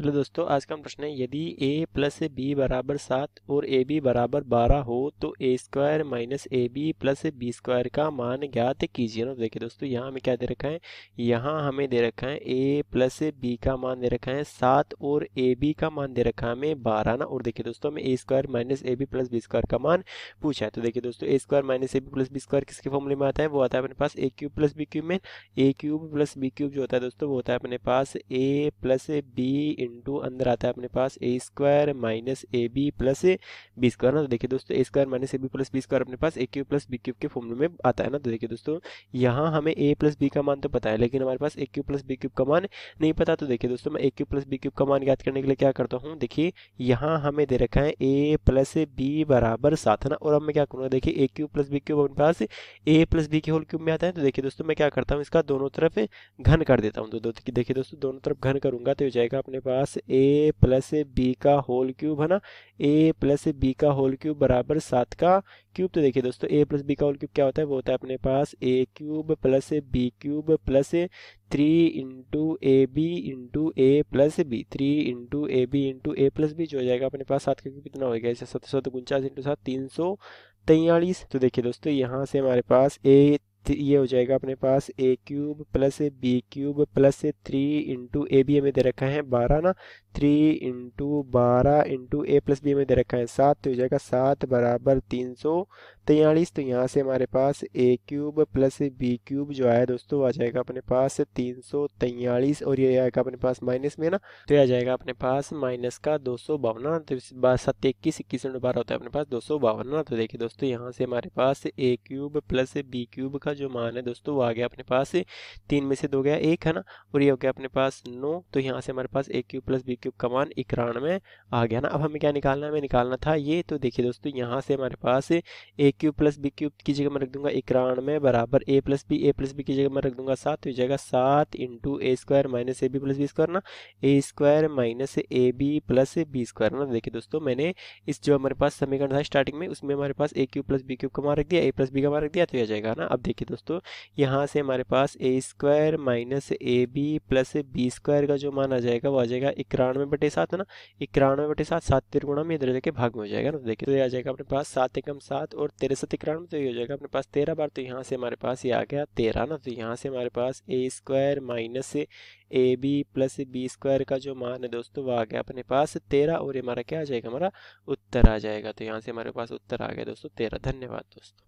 hello दोस्तों आज का प्रश्न है यदि a प्लस बी बराबर सात और ए बी बराबर बारह हो तो a square minus a b plus b square का मान ज्ञात कीजिए ना देखिए दोस्तों यहाँ हमें क्या दे रखा है यहाँ हमें दे रखा है a प्लस बी का मान दे रखा है सात और ए बी का मान दे रखा है हमें बारह ना और देखिए दोस्तों हमें a square minus a b plus b square का मान पूछा है तो देखिए दोस्तों a square minus a b plus b square किसके फॉर्मूले में आता है वो आता है अपने पास a cube plus b cube में a cube plus b cube जो होता है दोस्तों वो होता है अपने पास ए प्लस बी इंटू अंदर आता है अपने पास a square minus a b plus b square ना तो देखिए दोस्तों a square minus a b plus b square अपने पास a cube plus b cube के फॉर्म में आता है ना तो देखिए दोस्तों यहाँ हमें ए प्लस बी का मान तो पता है लेकिन हमारे पास a cube plus b cube का मान नहीं पता तो देखिए दोस्तों मैं a cube plus b cube का मान याद करने के लिए क्या करता हूँ देखिए यहाँ हमें दे रखा है ए प्लस बी बराबर सात है ना और अब मैं क्या करूँगा देखिए a cube plus b cube अपने पास ए प्लस बी के होल क्यूब में आता है तो देखिए दोस्तों मैं क्या करता हूँ इसका दोनों तरफ घन कर देता हूँ तो देखिए दोस्तों दोनों तरफ घन करूंगा तो हो जाएगा अपने पास पास a प्लस बी का होल क्यूब है ना a प्लस बी का होल क्यूब बराबर सात का क्यूब तो देखिए दोस्तों a प्लस बी का होल क्यूब क्या होता है वो होता है अपने पास a cube plus b cube plus three into a b into a plus b three into a b into a plus b जो हो जाएगा अपने पास सात का क्यूब कितना होगा इसे सत सौ उनचास इंटू सात तीन सौ तैयलीस तो देखिए दोस्तों यहाँ से हमारे पास ए ये हो जाएगा अपने पास a cube plus b cube plus three into a b हमें दे रखा है बारह ना थ्री इंटू बारह इंटू ए प्लस बी हमें दे रखा है सात तो हो जाएगा सात बराबर तीन सौ तैयलीस तो यहाँ से हमारे पास a cube plus b cube जो आया दोस्तों आ जाएगा अपने पास तीन सौ तैयलीस और ये आएगा अपने पास माइनस में ना तो ये आ जाएगा अपने पास माइनस का दो सौ बावन तो इस बात इक्कीस इक्कीस बारह होता है अपने पास दो सौ बावन तो देखिए दोस्तों यहाँ से हमारे पास a cube plus b cube का का जो मान है दोस्तों वो आ गया अपने पास तीन में से दो गया एक है ना और ये हो गया अपने पास नो तो यहाँ से हमारे पास a cube plus b cube का मान इक्यानवे आ गया ना अब हमें क्या निकालना है हमें निकालना था ये तो देखिए दोस्तों यहाँ से हमारे पास a cube plus b cube की जगह मैं रख दूंगा इक्यानवे बराबर a plus b a plus b की जगह मैं रख दूंगा सात तो जाएगा सात into a square minus a b plus b square ना a square minus a b plus b square ना देखिए दोस्तों मैंने इस जो हमारे पास समीकरण था स्टार्टिंग में उसमें हमारे पास a cube plus b cube का मान रख दिया ए प्लस बी का मान रख दिया तो यह जाएगा ना अब देखिए देखिए दोस्तों यहाँ से हमारे पास a square minus a b plus b square का जो मान आ जाएगा वो आ जाएगा इक्यानवे बटे सात है ना इक्यानवे बटे सात सात तिरगुणा में इधर जाके भाग में हो जाएगा ना देखिए तो ये आ जाएगा अपने पास सात एकम सात और तेरह सत इक्यानवे तो ये हो जाएगा अपने पास तेरह बार तो यहाँ से हमारे पास ये आ गया तेरह ना तो यहाँ से हमारे पास a square minus a b plus b square का जो मान है दोस्तों वो आ गया अपने पास तेरह और ये हमारा क्या आ जाएगा हमारा उत्तर आ जाएगा तो यहाँ से हमारे पास उत्तर आ गया दोस्तों तेरह धन्यवाद दोस्तों